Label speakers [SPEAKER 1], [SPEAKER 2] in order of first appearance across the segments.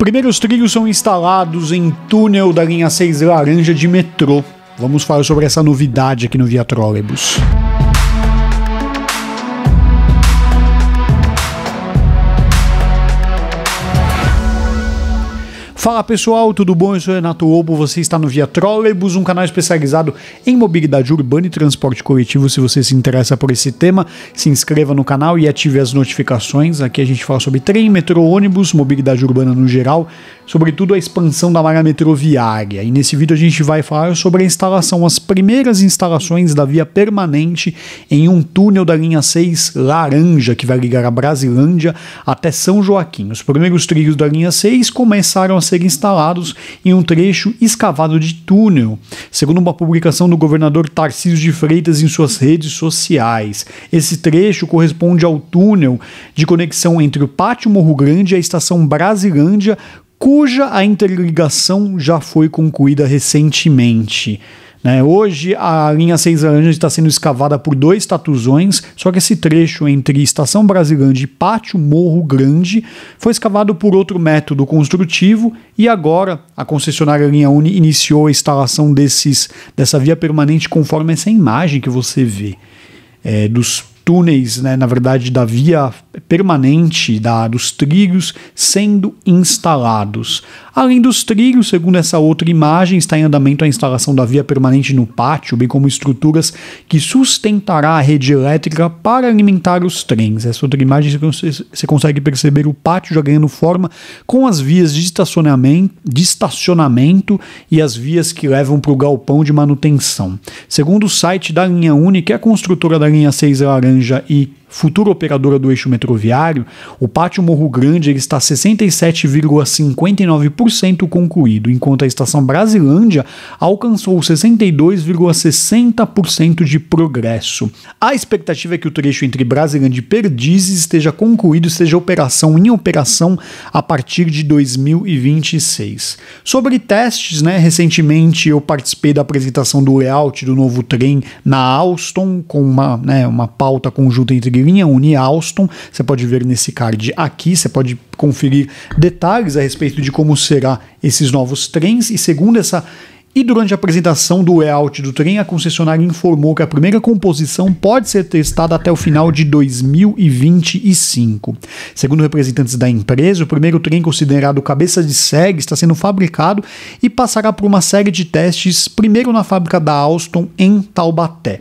[SPEAKER 1] Primeiros trilhos são instalados em túnel da linha 6 laranja de metrô. Vamos falar sobre essa novidade aqui no Via Trolleybus. Fala pessoal, tudo bom? Eu sou Renato Obo, você está no Via Trolleybus, um canal especializado em mobilidade urbana e transporte coletivo. Se você se interessa por esse tema, se inscreva no canal e ative as notificações. Aqui a gente fala sobre trem, metrô, ônibus, mobilidade urbana no geral, sobretudo a expansão da malha metroviária. E nesse vídeo a gente vai falar sobre a instalação, as primeiras instalações da via permanente em um túnel da linha 6 laranja, que vai ligar a Brasilândia até São Joaquim. Os primeiros trilhos da linha 6 começaram a ser instalados em um trecho escavado de túnel, segundo uma publicação do governador Tarcísio de Freitas em suas redes sociais. Esse trecho corresponde ao túnel de conexão entre o Pátio Morro Grande e a estação Brasilândia, cuja a interligação já foi concluída recentemente. Né? Hoje, a linha 6 laranja está sendo escavada por dois tatuzões, só que esse trecho entre Estação Brasilândia e Pátio Morro Grande foi escavado por outro método construtivo e agora a concessionária Linha Uni iniciou a instalação desses, dessa via permanente conforme essa imagem que você vê. É, dos túneis, né, na verdade, da via permanente da, dos trilhos sendo instalados. Além dos trilhos, segundo essa outra imagem, está em andamento a instalação da via permanente no pátio, bem como estruturas que sustentará a rede elétrica para alimentar os trens. Essa outra imagem você consegue perceber o pátio já ganhando forma com as vias de estacionamento, de estacionamento e as vias que levam para o galpão de manutenção. Segundo o site da linha Uni, que é a construtora da linha 6 é Laranja e futura operadora do eixo metroviário, o pátio Morro Grande está 67,59% concluído, enquanto a estação Brasilândia alcançou 62,60% de progresso. A expectativa é que o trecho entre Brasilândia e Perdizes esteja concluído e seja operação em operação a partir de 2026. Sobre testes, né, recentemente eu participei da apresentação do layout do novo trem na Alstom, com uma, né, uma pauta conjunta entre uni Unialston. Você pode ver nesse card aqui, você pode conferir detalhes a respeito de como será esses novos trens. E segundo essa e durante a apresentação do layout do trem, a concessionária informou que a primeira composição pode ser testada até o final de 2025. Segundo representantes da empresa, o primeiro trem considerado cabeça de série está sendo fabricado e passará por uma série de testes, primeiro na fábrica da Alstom em Taubaté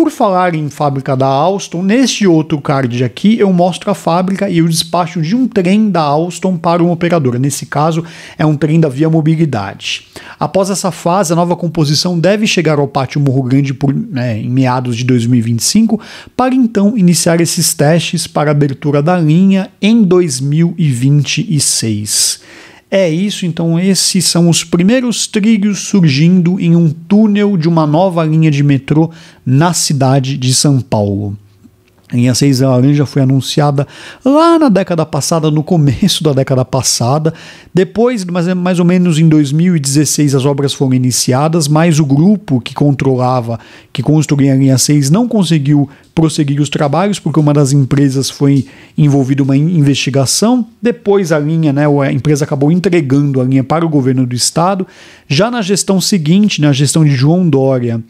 [SPEAKER 1] por falar em fábrica da Alstom, neste outro card aqui eu mostro a fábrica e o despacho de um trem da Alstom para um operador. Nesse caso, é um trem da Via Mobilidade. Após essa fase, a nova composição deve chegar ao pátio Morro Grande por, né, em meados de 2025, para então iniciar esses testes para abertura da linha em 2026. É isso, então esses são os primeiros trilhos surgindo em um túnel de uma nova linha de metrô na cidade de São Paulo. E a Seis Laranja foi anunciada lá na década passada, no começo da década passada. Depois, mais, é mais ou menos em 2016, as obras foram iniciadas, mas o grupo que controlava, que construía a linha 6, não conseguiu prosseguir os trabalhos, porque uma das empresas foi envolvida uma investigação. Depois a linha, né, a empresa acabou entregando a linha para o governo do estado. Já na gestão seguinte, na gestão de João Dória,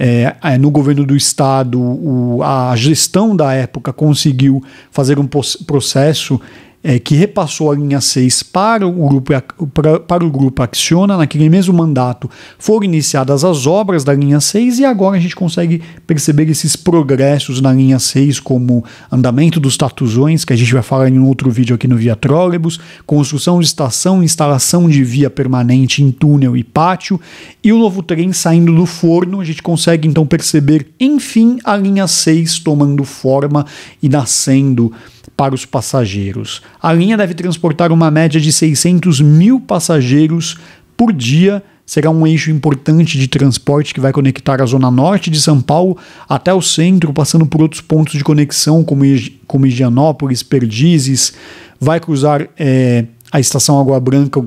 [SPEAKER 1] é, é, no governo do Estado, o, a gestão da época conseguiu fazer um processo é, que repassou a linha 6 para o, grupo, para, para o grupo Acciona, naquele mesmo mandato foram iniciadas as obras da linha 6 e agora a gente consegue perceber esses progressos na linha 6, como andamento dos tatuzões, que a gente vai falar em um outro vídeo aqui no Via Trólebus, construção de estação, instalação de via permanente em túnel e pátio, e o novo trem saindo do forno, a gente consegue então perceber, enfim, a linha 6 tomando forma e nascendo para os passageiros. A linha deve transportar uma média de 600 mil passageiros por dia. Será um eixo importante de transporte que vai conectar a zona norte de São Paulo até o centro, passando por outros pontos de conexão, como, como Higienópolis, Perdizes. Vai cruzar é, a estação Água Branca,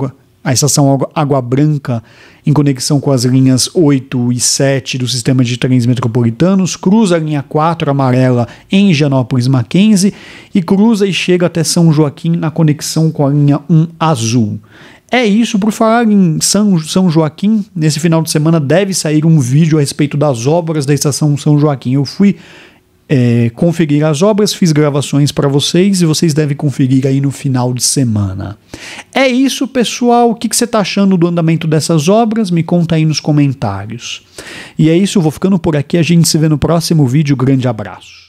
[SPEAKER 1] a estação Água Branca, em conexão com as linhas 8 e 7 do sistema de trens metropolitanos, cruza a linha 4 amarela em Janópolis Mackenzie e cruza e chega até São Joaquim na conexão com a linha 1 azul. É isso, por falar em São, São Joaquim, nesse final de semana deve sair um vídeo a respeito das obras da estação São Joaquim. Eu fui é, conferir as obras, fiz gravações para vocês e vocês devem conferir aí no final de semana. É isso, pessoal. O que, que você está achando do andamento dessas obras? Me conta aí nos comentários. E é isso, eu vou ficando por aqui. A gente se vê no próximo vídeo. Grande abraço.